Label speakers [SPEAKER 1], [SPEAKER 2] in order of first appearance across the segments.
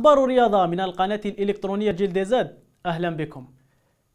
[SPEAKER 1] أخبار رياضة من القناة الإلكترونية زاد أهلا بكم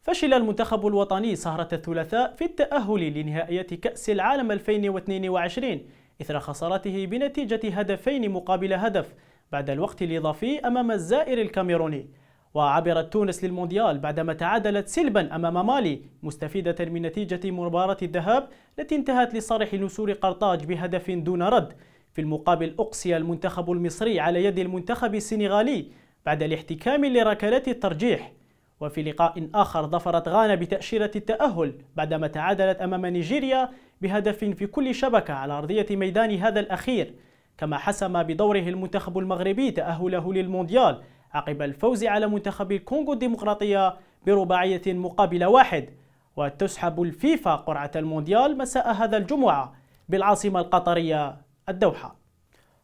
[SPEAKER 1] فشل المنتخب الوطني سهرة الثلاثاء في التأهل لنهائية كأس العالم 2022 إثر خسارته بنتيجة هدفين مقابل هدف بعد الوقت الإضافي أمام الزائر الكاميروني وعبرت تونس للمونديال بعدما تعادلت سلبا أمام مالي مستفيدة من نتيجة مباراة الذهاب التي انتهت لصالح نسور قرطاج بهدف دون رد في المقابل أقصي المنتخب المصري على يد المنتخب السنغالي بعد الاحتكام لركلات الترجيح وفي لقاء آخر ظفرت غانا بتأشيرة التأهل بعدما تعادلت أمام نيجيريا بهدف في كل شبكة على أرضية ميدان هذا الأخير كما حسم بدوره المنتخب المغربي تأهله للمونديال عقب الفوز على منتخب الكونغو الديمقراطية برباعية مقابل واحد وتسحب الفيفا قرعة المونديال مساء هذا الجمعة بالعاصمة القطرية الدوحة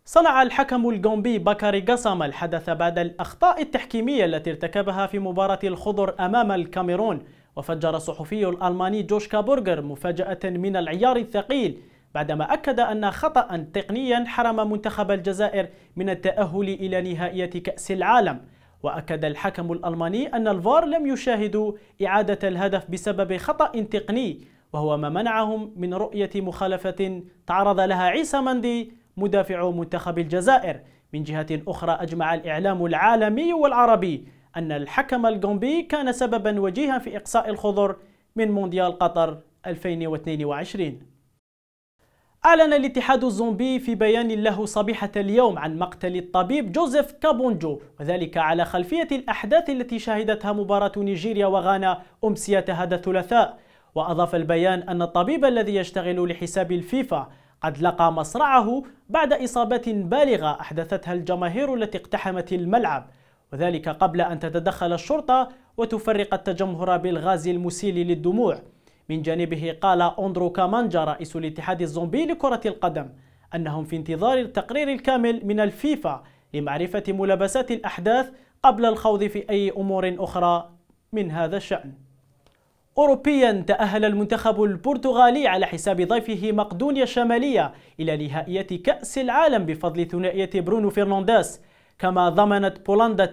[SPEAKER 1] صنع الحكم الجومبي بكاري قسم الحدث بعد الأخطاء التحكيمية التي ارتكبها في مباراة الخضر أمام الكاميرون وفجر الصحفي الألماني جوشكا بورجر مفاجأة من العيار الثقيل بعدما أكد أن خطأ تقنيا حرم منتخب الجزائر من التأهل إلى نهائية كأس العالم وأكد الحكم الألماني أن الفار لم يشاهد إعادة الهدف بسبب خطأ تقني وهو ما منعهم من رؤية مخالفة تعرض لها عيسى مندي مدافع منتخب الجزائر من جهة أخرى أجمع الإعلام العالمي والعربي أن الحكم الجومبي كان سببا وجيها في إقصاء الخضر من مونديال قطر 2022 أعلن الاتحاد الزومبي في بيان له صبيحة اليوم عن مقتل الطبيب جوزيف كابونجو وذلك على خلفية الأحداث التي شهدتها مباراة نيجيريا وغانا أمسية هذا الثلاثاء وأضاف البيان أن الطبيب الذي يشتغل لحساب الفيفا قد لقى مصرعه بعد إصابة بالغة أحدثتها الجماهير التي اقتحمت الملعب وذلك قبل أن تتدخل الشرطة وتفرق التجمهر بالغاز المسيل للدموع من جانبه قال أندرو كامانجا رئيس الاتحاد الزومبي لكرة القدم أنهم في انتظار التقرير الكامل من الفيفا لمعرفة ملابسات الأحداث قبل الخوض في أي أمور أخرى من هذا الشأن أوروبيا تأهل المنتخب البرتغالي على حساب ضيفه مقدونيا الشمالية إلى نهائية كأس العالم بفضل ثنائية برونو فرنانداس كما ضمنت بولندا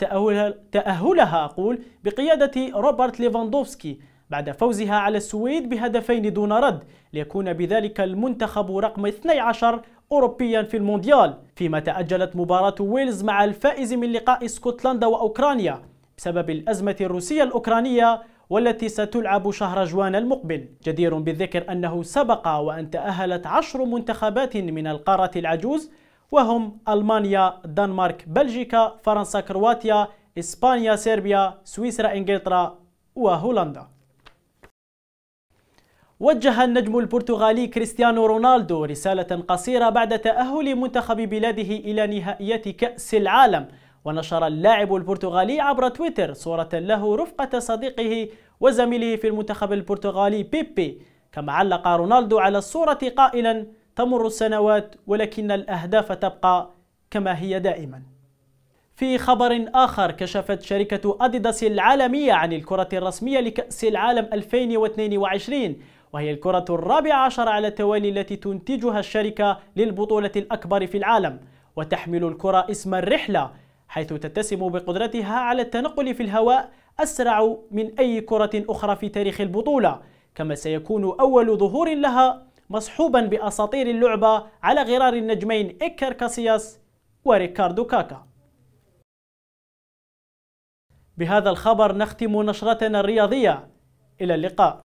[SPEAKER 1] تأهلها أقول بقيادة روبرت ليفاندوفسكي بعد فوزها على السويد بهدفين دون رد ليكون بذلك المنتخب رقم 12 أوروبيا في المونديال فيما تأجلت مباراة ويلز مع الفائز من لقاء اسكتلندا وأوكرانيا بسبب الأزمة الروسية الأوكرانية والتي ستلعب شهر جوان المقبل جدير بالذكر أنه سبق وأن تأهلت عشر منتخبات من القارة العجوز وهم ألمانيا، دنمارك، بلجيكا، فرنسا، كرواتيا، إسبانيا، سيربيا، سويسرا، إنجلترا وهولندا وجه النجم البرتغالي كريستيانو رونالدو رسالة قصيرة بعد تأهل منتخب بلاده إلى نهائيات كأس العالم ونشر اللاعب البرتغالي عبر تويتر صورة له رفقة صديقه وزميله في المنتخب البرتغالي بيبي كما علق رونالدو على الصورة قائلا تمر السنوات ولكن الأهداف تبقى كما هي دائما في خبر آخر كشفت شركة أديداس العالمية عن الكرة الرسمية لكأس العالم 2022 وهي الكرة الرابعة عشر على التوالي التي تنتجها الشركة للبطولة الأكبر في العالم وتحمل الكرة اسم الرحلة حيث تتسم بقدرتها على التنقل في الهواء أسرع من أي كرة أخرى في تاريخ البطولة كما سيكون أول ظهور لها مصحوبا بأساطير اللعبة على غرار النجمين إكر كاسياس وريكاردو كاكا بهذا الخبر نختم نشرتنا الرياضية إلى اللقاء